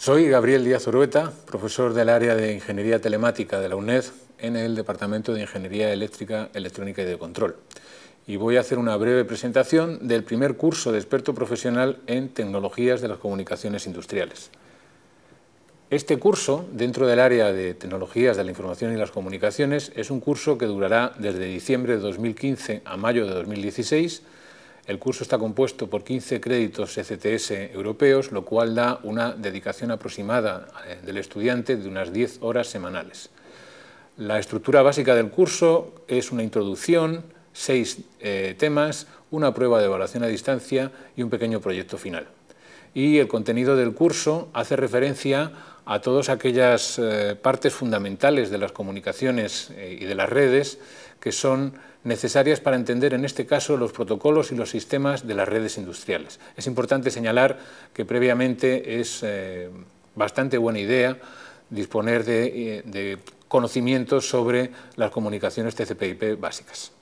Soy Gabriel Díaz Orueta, profesor del área de Ingeniería Telemática de la UNED en el Departamento de Ingeniería Eléctrica, Electrónica y de Control. Y voy a hacer una breve presentación del primer curso de experto profesional en tecnologías de las comunicaciones industriales. Este curso, dentro del área de tecnologías de la información y las comunicaciones, es un curso que durará desde diciembre de 2015 a mayo de 2016 el curso está compuesto por 15 créditos ECTS europeos, lo cual da una dedicación aproximada eh, del estudiante de unas 10 horas semanales. La estructura básica del curso es una introducción, seis eh, temas, una prueba de evaluación a distancia y un pequeño proyecto final y el contenido del curso hace referencia a todas aquellas eh, partes fundamentales de las comunicaciones eh, y de las redes que son necesarias para entender en este caso los protocolos y los sistemas de las redes industriales. Es importante señalar que previamente es eh, bastante buena idea disponer de, de conocimientos sobre las comunicaciones TCP/IP básicas.